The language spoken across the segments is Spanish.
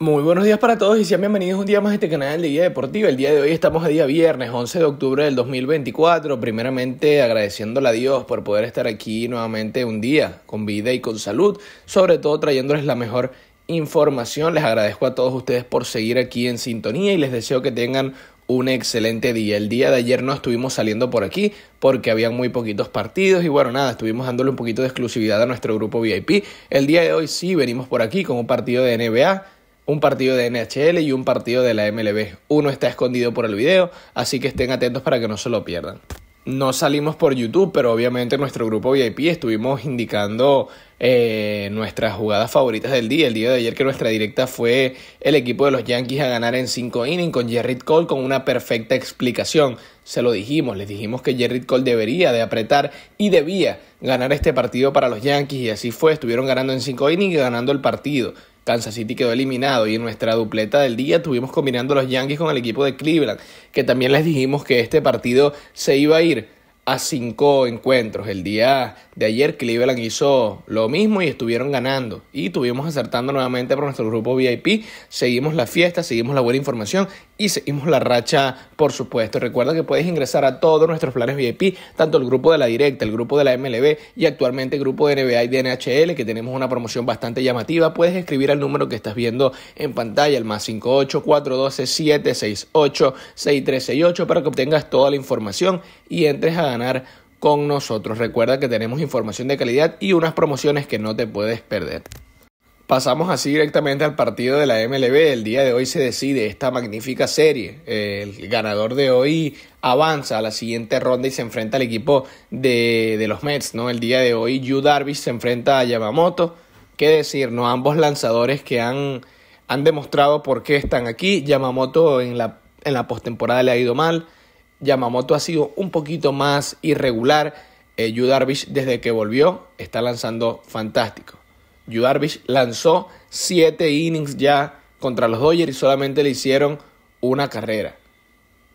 Muy buenos días para todos y sean bienvenidos un día más a este canal de Guía Deportiva. El día de hoy estamos a día viernes, 11 de octubre del 2024. Primeramente agradeciéndole a Dios por poder estar aquí nuevamente un día con vida y con salud, sobre todo trayéndoles la mejor información. Les agradezco a todos ustedes por seguir aquí en sintonía y les deseo que tengan un excelente día. El día de ayer no estuvimos saliendo por aquí porque habían muy poquitos partidos y bueno, nada, estuvimos dándole un poquito de exclusividad a nuestro grupo VIP. El día de hoy sí venimos por aquí con un partido de NBA un partido de NHL y un partido de la MLB. Uno está escondido por el video, así que estén atentos para que no se lo pierdan. No salimos por YouTube, pero obviamente nuestro grupo VIP estuvimos indicando eh, nuestras jugadas favoritas del día. El día de ayer que nuestra directa fue el equipo de los Yankees a ganar en 5 innings con Jerry Cole con una perfecta explicación. Se lo dijimos, les dijimos que Jerry Cole debería de apretar y debía ganar este partido para los Yankees y así fue. Estuvieron ganando en 5 innings y ganando el partido. Kansas City quedó eliminado y en nuestra dupleta del día tuvimos combinando los Yankees con el equipo de Cleveland, que también les dijimos que este partido se iba a ir a cinco encuentros. El día de ayer Cleveland hizo lo mismo y estuvieron ganando. Y tuvimos acertando nuevamente por nuestro grupo VIP. Seguimos la fiesta, seguimos la buena información y seguimos la racha, por supuesto. Recuerda que puedes ingresar a todos nuestros planes VIP, tanto el grupo de la directa, el grupo de la MLB y actualmente el grupo de NBA y de NHL, que tenemos una promoción bastante llamativa. Puedes escribir al número que estás viendo en pantalla, el más 412 768 6368 para que obtengas toda la información y entres a ganar con nosotros. Recuerda que tenemos información de calidad y unas promociones que no te puedes perder. Pasamos así directamente al partido de la MLB. El día de hoy se decide esta magnífica serie. El ganador de hoy avanza a la siguiente ronda y se enfrenta al equipo de, los Mets. ¿no? El día de hoy Yu Darvish se enfrenta a Yamamoto. ¿Qué decir? No? Ambos lanzadores que han, han demostrado por qué están aquí. Yamamoto en la, en la postemporada le ha ido mal. Yamamoto ha sido un poquito más irregular. Eh, Yu Darvish desde que volvió está lanzando fantástico. Yu Darvish lanzó 7 innings ya contra los Dodgers y solamente le hicieron una carrera.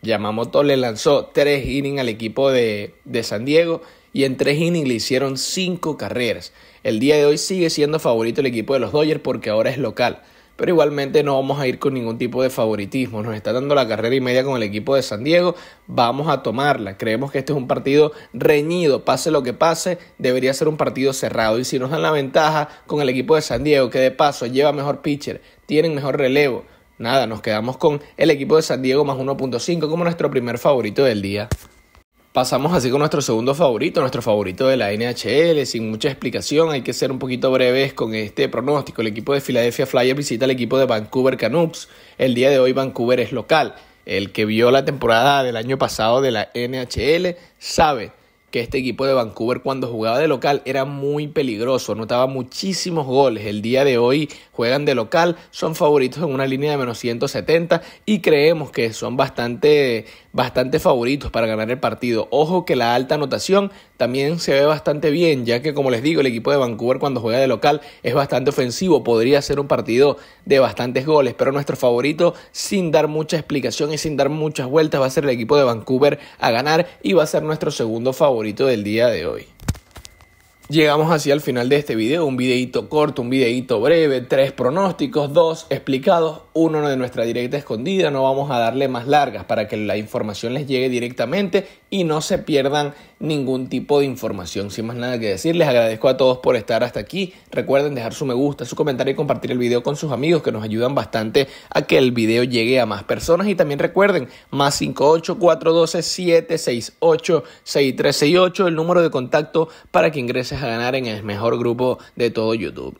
Yamamoto le lanzó 3 innings al equipo de, de San Diego y en 3 innings le hicieron 5 carreras. El día de hoy sigue siendo favorito el equipo de los Dodgers porque ahora es local pero igualmente no vamos a ir con ningún tipo de favoritismo. Nos está dando la carrera y media con el equipo de San Diego, vamos a tomarla. Creemos que este es un partido reñido, pase lo que pase, debería ser un partido cerrado. Y si nos dan la ventaja con el equipo de San Diego, que de paso lleva mejor pitcher, tienen mejor relevo, nada, nos quedamos con el equipo de San Diego más 1.5 como nuestro primer favorito del día. Pasamos así con nuestro segundo favorito, nuestro favorito de la NHL, sin mucha explicación, hay que ser un poquito breves con este pronóstico. El equipo de Philadelphia Flyers visita al equipo de Vancouver Canucks. El día de hoy Vancouver es local. El que vio la temporada del año pasado de la NHL sabe que este equipo de Vancouver cuando jugaba de local era muy peligroso, anotaba muchísimos goles. El día de hoy juegan de local, son favoritos en una línea de menos 170 y creemos que son bastante, bastante favoritos para ganar el partido. Ojo que la alta anotación también se ve bastante bien, ya que como les digo, el equipo de Vancouver cuando juega de local es bastante ofensivo, podría ser un partido de bastantes goles, pero nuestro favorito sin dar mucha explicación y sin dar muchas vueltas va a ser el equipo de Vancouver a ganar y va a ser nuestro segundo favorito del día de hoy. Llegamos así al final de este video, un videito corto, un videito breve, tres pronósticos, dos explicados, uno de nuestra directa escondida, no vamos a darle más largas para que la información les llegue directamente y no se pierdan ningún tipo de información. Sin más nada que decir, les agradezco a todos por estar hasta aquí. Recuerden dejar su me gusta, su comentario y compartir el video con sus amigos que nos ayudan bastante a que el video llegue a más personas. Y también recuerden, más 58412-768-6368, el número de contacto para que ingreses a ganar en el mejor grupo de todo YouTube.